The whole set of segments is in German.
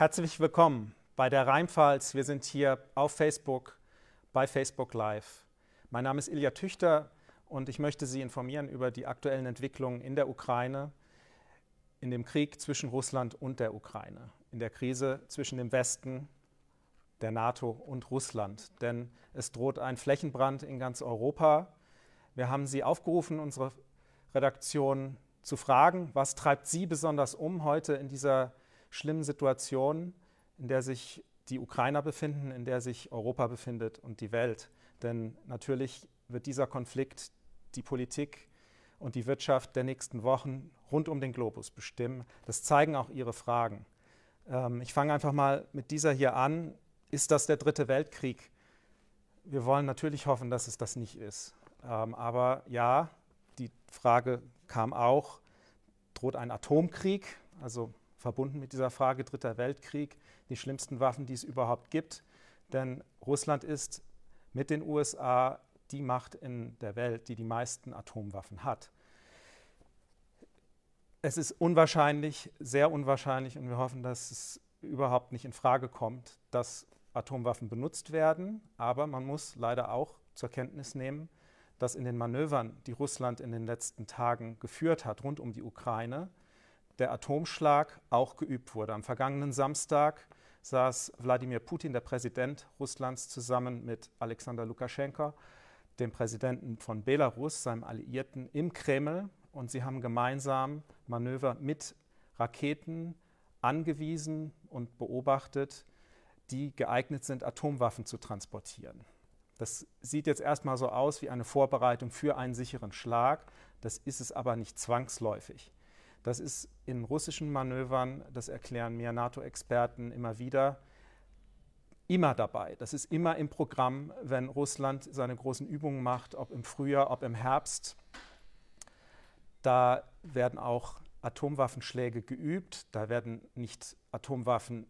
Herzlich willkommen bei der Rheinpfalz. Wir sind hier auf Facebook, bei Facebook Live. Mein Name ist Ilja Tüchter und ich möchte Sie informieren über die aktuellen Entwicklungen in der Ukraine, in dem Krieg zwischen Russland und der Ukraine, in der Krise zwischen dem Westen, der NATO und Russland. Denn es droht ein Flächenbrand in ganz Europa. Wir haben Sie aufgerufen, unsere Redaktion zu fragen, was treibt Sie besonders um heute in dieser schlimmen Situation, in der sich die Ukrainer befinden, in der sich Europa befindet und die Welt. Denn natürlich wird dieser Konflikt die Politik und die Wirtschaft der nächsten Wochen rund um den Globus bestimmen. Das zeigen auch Ihre Fragen. Ähm, ich fange einfach mal mit dieser hier an. Ist das der dritte Weltkrieg? Wir wollen natürlich hoffen, dass es das nicht ist. Ähm, aber ja, die Frage kam auch, droht ein Atomkrieg? Also verbunden mit dieser Frage Dritter Weltkrieg, die schlimmsten Waffen, die es überhaupt gibt. Denn Russland ist mit den USA die Macht in der Welt, die die meisten Atomwaffen hat. Es ist unwahrscheinlich, sehr unwahrscheinlich, und wir hoffen, dass es überhaupt nicht in Frage kommt, dass Atomwaffen benutzt werden. Aber man muss leider auch zur Kenntnis nehmen, dass in den Manövern, die Russland in den letzten Tagen geführt hat rund um die Ukraine, der Atomschlag auch geübt wurde. Am vergangenen Samstag saß Wladimir Putin, der Präsident Russlands, zusammen mit Alexander Lukaschenko, dem Präsidenten von Belarus, seinem Alliierten, im Kreml und sie haben gemeinsam Manöver mit Raketen angewiesen und beobachtet, die geeignet sind, Atomwaffen zu transportieren. Das sieht jetzt erstmal so aus wie eine Vorbereitung für einen sicheren Schlag, das ist es aber nicht zwangsläufig. Das ist in russischen Manövern, das erklären mir NATO-Experten immer wieder, immer dabei. Das ist immer im Programm, wenn Russland seine großen Übungen macht, ob im Frühjahr, ob im Herbst. Da werden auch Atomwaffenschläge geübt, da werden nicht Atomwaffen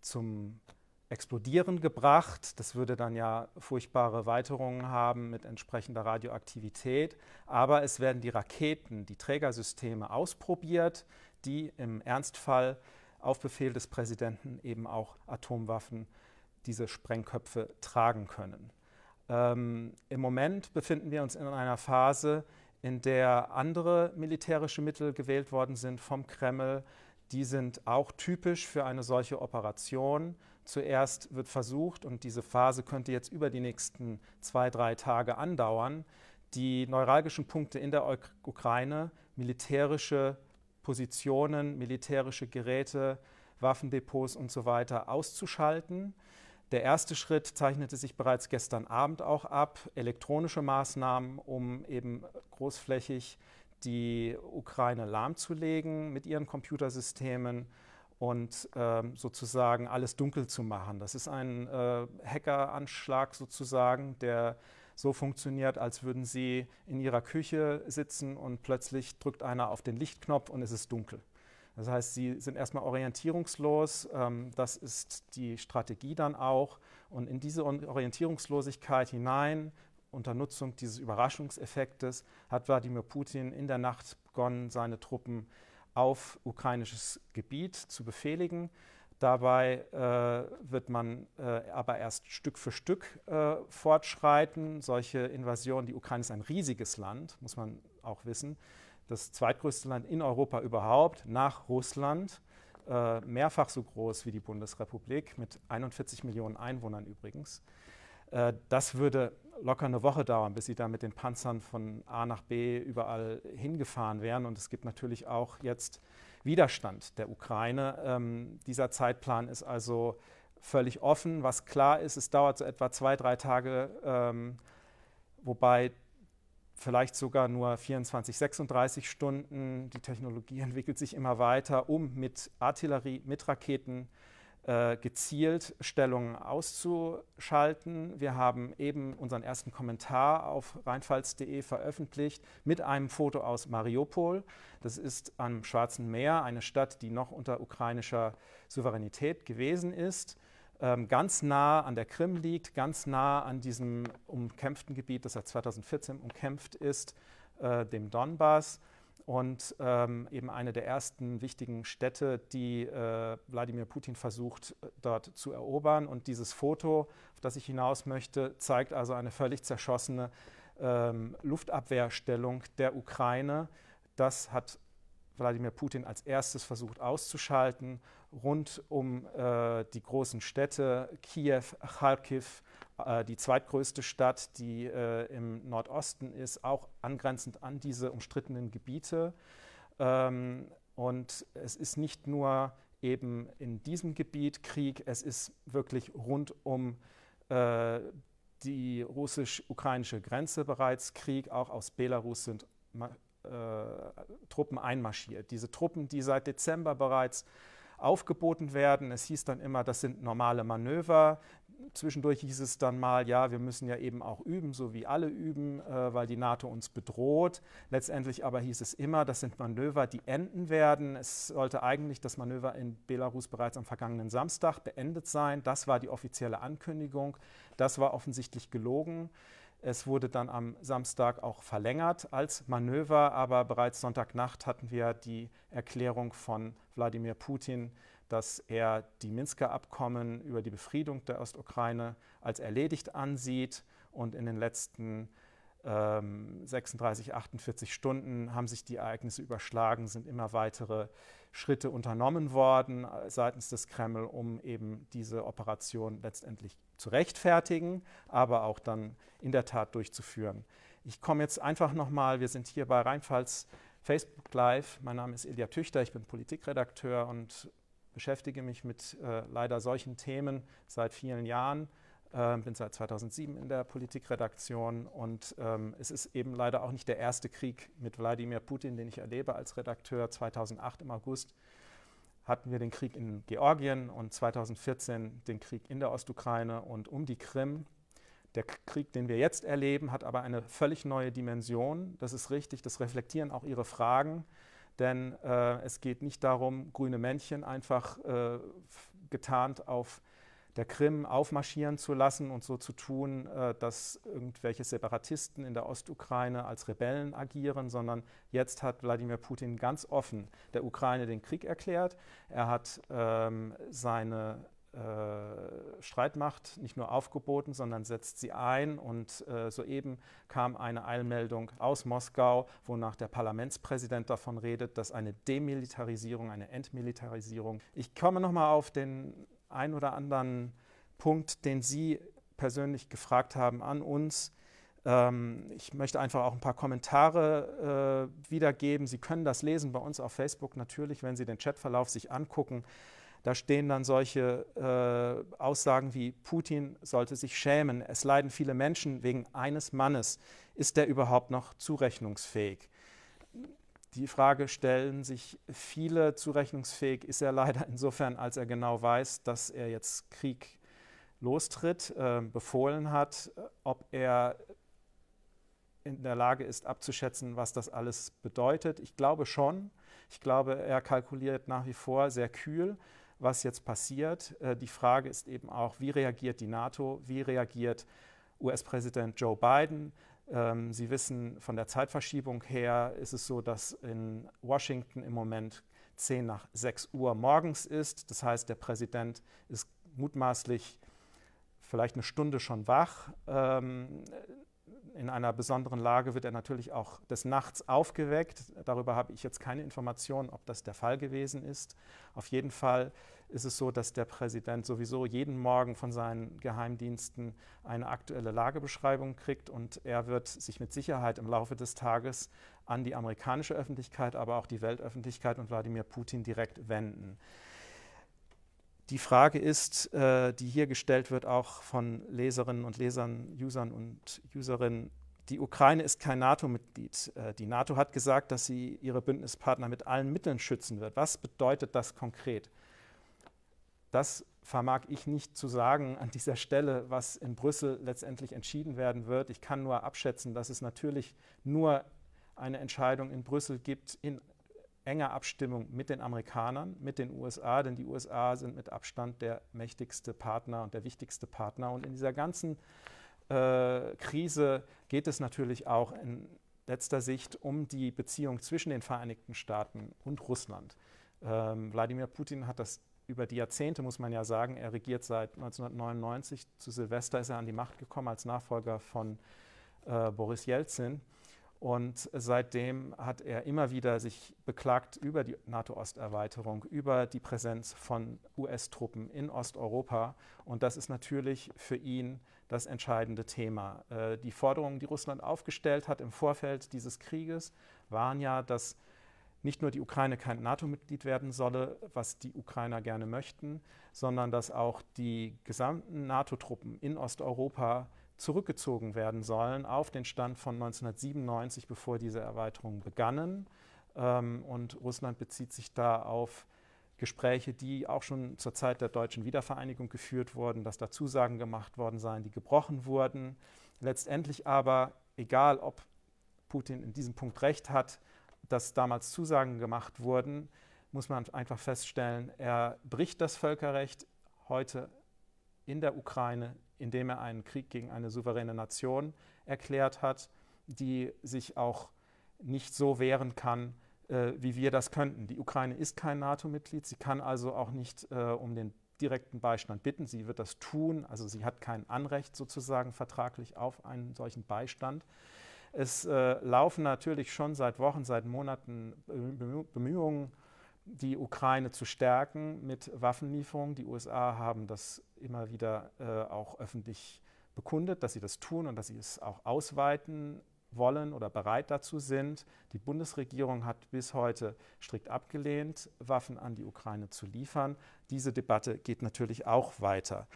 zum Explodieren gebracht. Das würde dann ja furchtbare Weiterungen haben mit entsprechender Radioaktivität. Aber es werden die Raketen, die Trägersysteme ausprobiert, die im Ernstfall auf Befehl des Präsidenten eben auch Atomwaffen, diese Sprengköpfe tragen können. Ähm, Im Moment befinden wir uns in einer Phase, in der andere militärische Mittel gewählt worden sind vom Kreml. Die sind auch typisch für eine solche Operation. Zuerst wird versucht, und diese Phase könnte jetzt über die nächsten zwei, drei Tage andauern, die neuralgischen Punkte in der Ukraine, militärische Positionen, militärische Geräte, Waffendepots und so weiter auszuschalten. Der erste Schritt zeichnete sich bereits gestern Abend auch ab, elektronische Maßnahmen, um eben großflächig die Ukraine lahmzulegen mit ihren Computersystemen und ähm, sozusagen alles dunkel zu machen. Das ist ein äh, Hackeranschlag sozusagen, der so funktioniert, als würden sie in ihrer Küche sitzen und plötzlich drückt einer auf den Lichtknopf und es ist dunkel. Das heißt, sie sind erstmal orientierungslos, ähm, das ist die Strategie dann auch. Und in diese Orientierungslosigkeit hinein, unter Nutzung dieses Überraschungseffektes, hat Wladimir Putin in der Nacht begonnen, seine Truppen äh, auf ukrainisches Gebiet zu befehligen. Dabei äh, wird man äh, aber erst Stück für Stück äh, fortschreiten. Solche Invasionen, die Ukraine ist ein riesiges Land, muss man auch wissen. Das zweitgrößte Land in Europa überhaupt, nach Russland, äh, mehrfach so groß wie die Bundesrepublik, mit 41 Millionen Einwohnern übrigens. Äh, das würde locker eine Woche dauern, bis sie da mit den Panzern von A nach B überall hingefahren wären. Und es gibt natürlich auch jetzt Widerstand der Ukraine. Ähm, dieser Zeitplan ist also völlig offen. Was klar ist, es dauert so etwa zwei, drei Tage, ähm, wobei vielleicht sogar nur 24, 36 Stunden. Die Technologie entwickelt sich immer weiter, um mit Artillerie, mit Raketen, äh, äh, gezielt Stellungen auszuschalten. Wir haben eben unseren ersten Kommentar auf rheinpfalz.de veröffentlicht mit einem Foto aus Mariupol. Das ist am Schwarzen Meer, eine Stadt, die noch unter ukrainischer Souveränität gewesen ist ähm, ganz nah an der Krim liegt, ganz nah an diesem umkämpften Gebiet, das seit 2014 umkämpft ist, äh, dem Donbass und ähm, eben eine der ersten wichtigen Städte, die äh, Wladimir Putin versucht, äh, dort zu erobern. Und dieses Foto, auf das ich hinaus möchte, zeigt also eine völlig zerschossene ähm, Luftabwehrstellung der Ukraine. Das hat Wladimir Putin als erstes versucht auszuschalten, rund um äh, die großen Städte Kiew, Kharkiv, äh, die zweitgrößte Stadt, die äh, im Nordosten ist, auch angrenzend an diese umstrittenen Gebiete. Ähm, und es ist nicht nur eben in diesem Gebiet Krieg, es ist wirklich rund um äh, die russisch-ukrainische Grenze bereits Krieg. Auch aus Belarus sind äh, Truppen einmarschiert. Diese Truppen, die seit Dezember bereits aufgeboten werden. Es hieß dann immer, das sind normale Manöver zwischendurch hieß es dann mal, ja, wir müssen ja eben auch üben, so wie alle üben, äh, weil die NATO uns bedroht. Letztendlich aber hieß es immer, das sind Manöver, die enden werden. Es sollte eigentlich das Manöver in Belarus bereits am vergangenen Samstag beendet sein. Das war die offizielle Ankündigung. Das war offensichtlich gelogen. Es wurde dann am Samstag auch verlängert als Manöver, aber bereits Sonntagnacht hatten wir die Erklärung von Wladimir Putin, dass er die Minsker Abkommen über die Befriedung der Ostukraine als erledigt ansieht. Und in den letzten ähm, 36, 48 Stunden haben sich die Ereignisse überschlagen, sind immer weitere Schritte unternommen worden seitens des Kreml, um eben diese Operation letztendlich zu rechtfertigen, aber auch dann in der Tat durchzuführen. Ich komme jetzt einfach nochmal, wir sind hier bei Rheinpfalz Facebook Live. Mein Name ist Ilja Tüchter, ich bin Politikredakteur und beschäftige mich mit äh, leider solchen Themen seit vielen Jahren, äh, bin seit 2007 in der Politikredaktion und ähm, es ist eben leider auch nicht der erste Krieg mit Wladimir Putin, den ich erlebe als Redakteur. 2008 im August hatten wir den Krieg in Georgien und 2014 den Krieg in der Ostukraine und um die Krim. Der Krieg, den wir jetzt erleben, hat aber eine völlig neue Dimension. Das ist richtig, das reflektieren auch Ihre Fragen. Denn äh, es geht nicht darum, grüne Männchen einfach äh, getarnt auf der Krim aufmarschieren zu lassen und so zu tun, äh, dass irgendwelche Separatisten in der Ostukraine als Rebellen agieren, sondern jetzt hat Wladimir Putin ganz offen der Ukraine den Krieg erklärt. Er hat ähm, seine äh, Streitmacht nicht nur aufgeboten, sondern setzt sie ein. Und äh, soeben kam eine Eilmeldung aus Moskau, wonach der Parlamentspräsident davon redet, dass eine Demilitarisierung, eine Entmilitarisierung. Ich komme nochmal auf den ein oder anderen Punkt, den Sie persönlich gefragt haben an uns. Ähm, ich möchte einfach auch ein paar Kommentare äh, wiedergeben. Sie können das lesen bei uns auf Facebook natürlich, wenn Sie den Chatverlauf sich angucken. Da stehen dann solche äh, Aussagen wie Putin sollte sich schämen, es leiden viele Menschen wegen eines Mannes. Ist der überhaupt noch zurechnungsfähig? Die Frage stellen sich viele, zurechnungsfähig ist er leider insofern, als er genau weiß, dass er jetzt Krieg lostritt, äh, befohlen hat, ob er in der Lage ist abzuschätzen, was das alles bedeutet. Ich glaube schon. Ich glaube, er kalkuliert nach wie vor sehr kühl was jetzt passiert. Äh, die Frage ist eben auch, wie reagiert die NATO, wie reagiert US-Präsident Joe Biden. Ähm, Sie wissen, von der Zeitverschiebung her ist es so, dass in Washington im Moment 10 nach 6 Uhr morgens ist. Das heißt, der Präsident ist mutmaßlich vielleicht eine Stunde schon wach. Ähm, in einer besonderen Lage wird er natürlich auch des Nachts aufgeweckt. Darüber habe ich jetzt keine Informationen, ob das der Fall gewesen ist. Auf jeden Fall ist es so, dass der Präsident sowieso jeden Morgen von seinen Geheimdiensten eine aktuelle Lagebeschreibung kriegt und er wird sich mit Sicherheit im Laufe des Tages an die amerikanische Öffentlichkeit, aber auch die Weltöffentlichkeit und Wladimir Putin direkt wenden. Die Frage ist, äh, die hier gestellt wird, auch von Leserinnen und Lesern, Usern und Userinnen, die Ukraine ist kein NATO-Mitglied. Äh, die NATO hat gesagt, dass sie ihre Bündnispartner mit allen Mitteln schützen wird. Was bedeutet das konkret? Das vermag ich nicht zu sagen an dieser Stelle, was in Brüssel letztendlich entschieden werden wird. Ich kann nur abschätzen, dass es natürlich nur eine Entscheidung in Brüssel gibt in enger Abstimmung mit den Amerikanern, mit den USA, denn die USA sind mit Abstand der mächtigste Partner und der wichtigste Partner. Und in dieser ganzen äh, Krise geht es natürlich auch in letzter Sicht um die Beziehung zwischen den Vereinigten Staaten und Russland. Ähm, Wladimir Putin hat das über die Jahrzehnte, muss man ja sagen, er regiert seit 1999. Zu Silvester ist er an die Macht gekommen als Nachfolger von äh, Boris Jelzin. Und seitdem hat er immer wieder sich beklagt über die NATO-Osterweiterung, über die Präsenz von US-Truppen in Osteuropa. Und das ist natürlich für ihn das entscheidende Thema. Äh, die Forderungen, die Russland aufgestellt hat im Vorfeld dieses Krieges, waren ja, dass nicht nur die Ukraine kein NATO-Mitglied werden solle, was die Ukrainer gerne möchten, sondern dass auch die gesamten NATO-Truppen in Osteuropa zurückgezogen werden sollen auf den Stand von 1997, bevor diese Erweiterungen begannen. Ähm, und Russland bezieht sich da auf Gespräche, die auch schon zur Zeit der deutschen Wiedervereinigung geführt wurden, dass da Zusagen gemacht worden seien, die gebrochen wurden. Letztendlich aber, egal ob Putin in diesem Punkt recht hat, dass damals Zusagen gemacht wurden, muss man einfach feststellen, er bricht das Völkerrecht heute in der Ukraine indem er einen Krieg gegen eine souveräne Nation erklärt hat, die sich auch nicht so wehren kann, äh, wie wir das könnten. Die Ukraine ist kein NATO-Mitglied, sie kann also auch nicht äh, um den direkten Beistand bitten. Sie wird das tun, also sie hat kein Anrecht sozusagen vertraglich auf einen solchen Beistand. Es äh, laufen natürlich schon seit Wochen, seit Monaten Bemühungen die Ukraine zu stärken mit Waffenlieferungen. Die USA haben das immer wieder äh, auch öffentlich bekundet, dass sie das tun und dass sie es auch ausweiten wollen oder bereit dazu sind. Die Bundesregierung hat bis heute strikt abgelehnt, Waffen an die Ukraine zu liefern. Diese Debatte geht natürlich auch weiter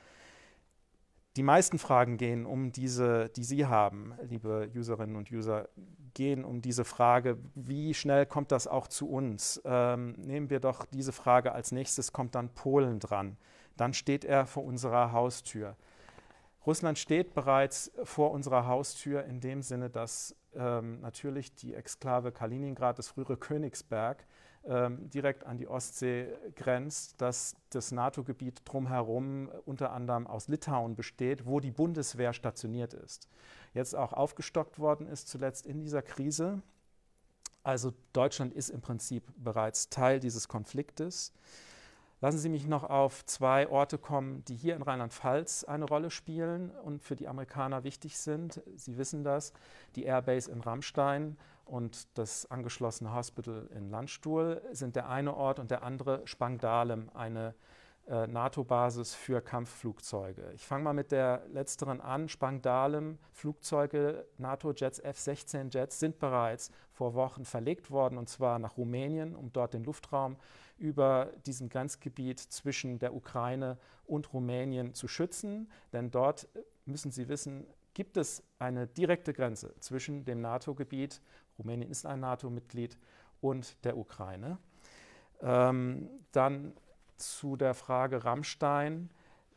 die meisten Fragen gehen um diese, die Sie haben, liebe Userinnen und User, gehen um diese Frage, wie schnell kommt das auch zu uns? Ähm, nehmen wir doch diese Frage als nächstes, kommt dann Polen dran. Dann steht er vor unserer Haustür. Russland steht bereits vor unserer Haustür in dem Sinne, dass ähm, natürlich die Exklave Kaliningrad, das frühere Königsberg, ähm, direkt an die Ostsee grenzt, dass das NATO-Gebiet drumherum unter anderem aus Litauen besteht, wo die Bundeswehr stationiert ist. Jetzt auch aufgestockt worden ist zuletzt in dieser Krise. Also Deutschland ist im Prinzip bereits Teil dieses Konfliktes. Lassen Sie mich noch auf zwei Orte kommen, die hier in Rheinland-Pfalz eine Rolle spielen und für die Amerikaner wichtig sind. Sie wissen das, die Airbase in Rammstein und das angeschlossene Hospital in Landstuhl sind der eine Ort und der andere Spangdahlem, eine äh, NATO-Basis für Kampfflugzeuge. Ich fange mal mit der letzteren an. Spangdahlem, Flugzeuge, NATO-Jets, F-16-Jets sind bereits vor Wochen verlegt worden und zwar nach Rumänien, um dort den Luftraum zu über diesem Grenzgebiet zwischen der Ukraine und Rumänien zu schützen. Denn dort äh, müssen Sie wissen, gibt es eine direkte Grenze zwischen dem NATO-Gebiet, Rumänien ist ein NATO-Mitglied, und der Ukraine. Ähm, dann zu der Frage Rammstein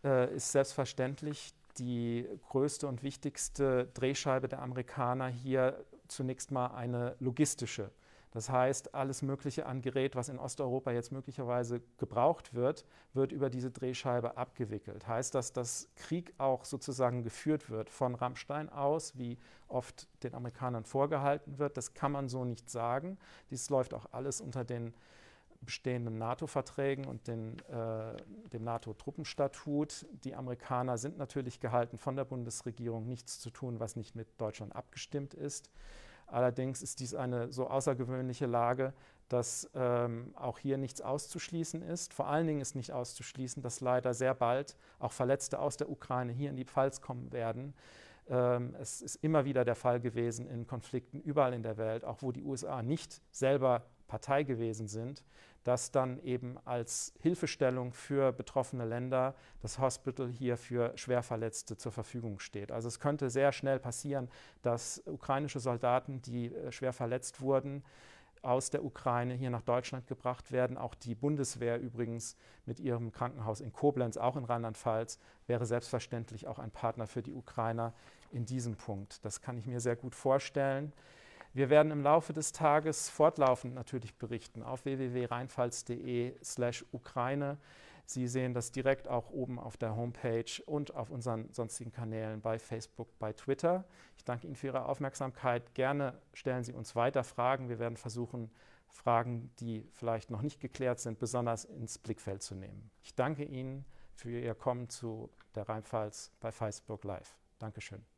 äh, ist selbstverständlich die größte und wichtigste Drehscheibe der Amerikaner hier zunächst mal eine logistische das heißt, alles Mögliche an Gerät, was in Osteuropa jetzt möglicherweise gebraucht wird, wird über diese Drehscheibe abgewickelt. Heißt das, dass Krieg auch sozusagen geführt wird von Rammstein aus, wie oft den Amerikanern vorgehalten wird? Das kann man so nicht sagen. Dies läuft auch alles unter den bestehenden NATO-Verträgen und den, äh, dem NATO-Truppenstatut. Die Amerikaner sind natürlich gehalten, von der Bundesregierung nichts zu tun, was nicht mit Deutschland abgestimmt ist. Allerdings ist dies eine so außergewöhnliche Lage, dass ähm, auch hier nichts auszuschließen ist. Vor allen Dingen ist nicht auszuschließen, dass leider sehr bald auch Verletzte aus der Ukraine hier in die Pfalz kommen werden. Ähm, es ist immer wieder der Fall gewesen in Konflikten überall in der Welt, auch wo die USA nicht selber Partei gewesen sind, dass dann eben als Hilfestellung für betroffene Länder das Hospital hier für Schwerverletzte zur Verfügung steht. Also es könnte sehr schnell passieren, dass ukrainische Soldaten, die äh, schwer verletzt wurden, aus der Ukraine hier nach Deutschland gebracht werden. Auch die Bundeswehr übrigens mit ihrem Krankenhaus in Koblenz, auch in Rheinland-Pfalz, wäre selbstverständlich auch ein Partner für die Ukrainer in diesem Punkt. Das kann ich mir sehr gut vorstellen. Wir werden im Laufe des Tages fortlaufend natürlich berichten auf www.rheinpfalz.de/slash Ukraine. Sie sehen das direkt auch oben auf der Homepage und auf unseren sonstigen Kanälen bei Facebook, bei Twitter. Ich danke Ihnen für Ihre Aufmerksamkeit. Gerne stellen Sie uns weiter Fragen. Wir werden versuchen, Fragen, die vielleicht noch nicht geklärt sind, besonders ins Blickfeld zu nehmen. Ich danke Ihnen für Ihr Kommen zu der Rheinpfalz bei Facebook Live. Dankeschön.